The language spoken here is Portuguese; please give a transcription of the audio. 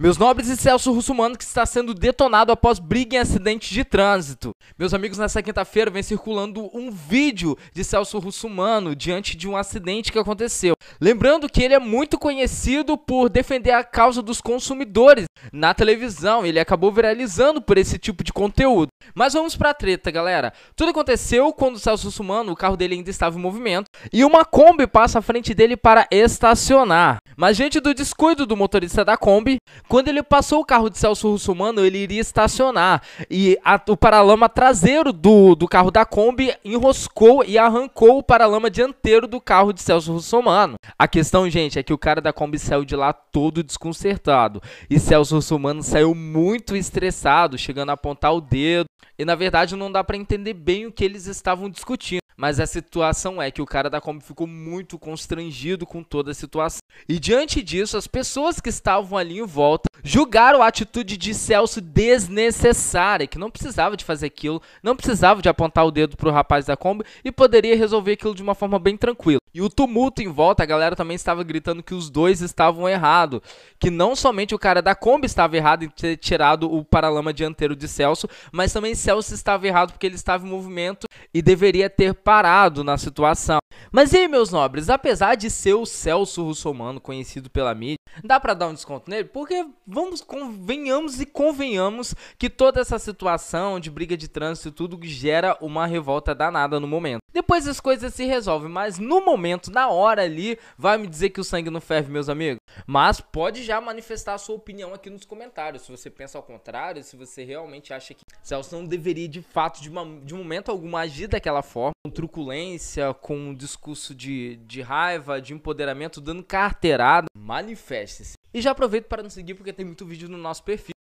Meus nobres e Celso Russumano que está sendo detonado após briga em acidente de trânsito. Meus amigos, nessa quinta-feira vem circulando um vídeo de Celso Russumano diante de um acidente que aconteceu. Lembrando que ele é muito conhecido por defender a causa dos consumidores na televisão. Ele acabou viralizando por esse tipo de conteúdo. Mas vamos pra treta, galera. Tudo aconteceu quando o Celso Russumano, o carro dele ainda estava em movimento, e uma Kombi passa à frente dele para estacionar. Mas diante do descuido do motorista da Kombi, quando ele passou o carro de Celso Russumano, ele iria estacionar. E a, o paralama traseiro do, do carro da Kombi enroscou e arrancou o paralama dianteiro do carro de Celso Russumano. A questão, gente, é que o cara da Kombi saiu de lá todo desconcertado. E Celso Russumano saiu muito estressado, chegando a apontar o dedo. E na verdade não dá para entender bem o que eles estavam discutindo. Mas a situação é que o cara da Kombi ficou muito constrangido com toda a situação. E diante disso, as pessoas que estavam ali em volta julgaram a atitude de Celso desnecessária, que não precisava de fazer aquilo, não precisava de apontar o dedo pro rapaz da Kombi e poderia resolver aquilo de uma forma bem tranquila. E o tumulto em volta, a galera também estava gritando que os dois estavam errados. Que não somente o cara da Kombi estava errado em ter tirado o paralama dianteiro de Celso, mas também Celso estava errado porque ele estava em movimento e deveria ter parado na situação. Mas e aí, meus nobres, apesar de ser o Celso Russomano conhecido pela mídia, dá para dar um desconto nele? Porque vamos convenhamos e convenhamos que toda essa situação de briga de trânsito e tudo gera uma revolta danada no momento. Depois as coisas se resolvem, mas no momento, na hora ali, vai me dizer que o sangue não ferve, meus amigos? Mas pode já manifestar a sua opinião aqui nos comentários. Se você pensa ao contrário, se você realmente acha que Celso não deveria, de fato, de, uma, de momento algum, agir daquela forma, com truculência, com um discurso de, de raiva, de empoderamento, dando carteirada, manifeste-se. E já aproveito para nos seguir porque tem muito vídeo no nosso perfil.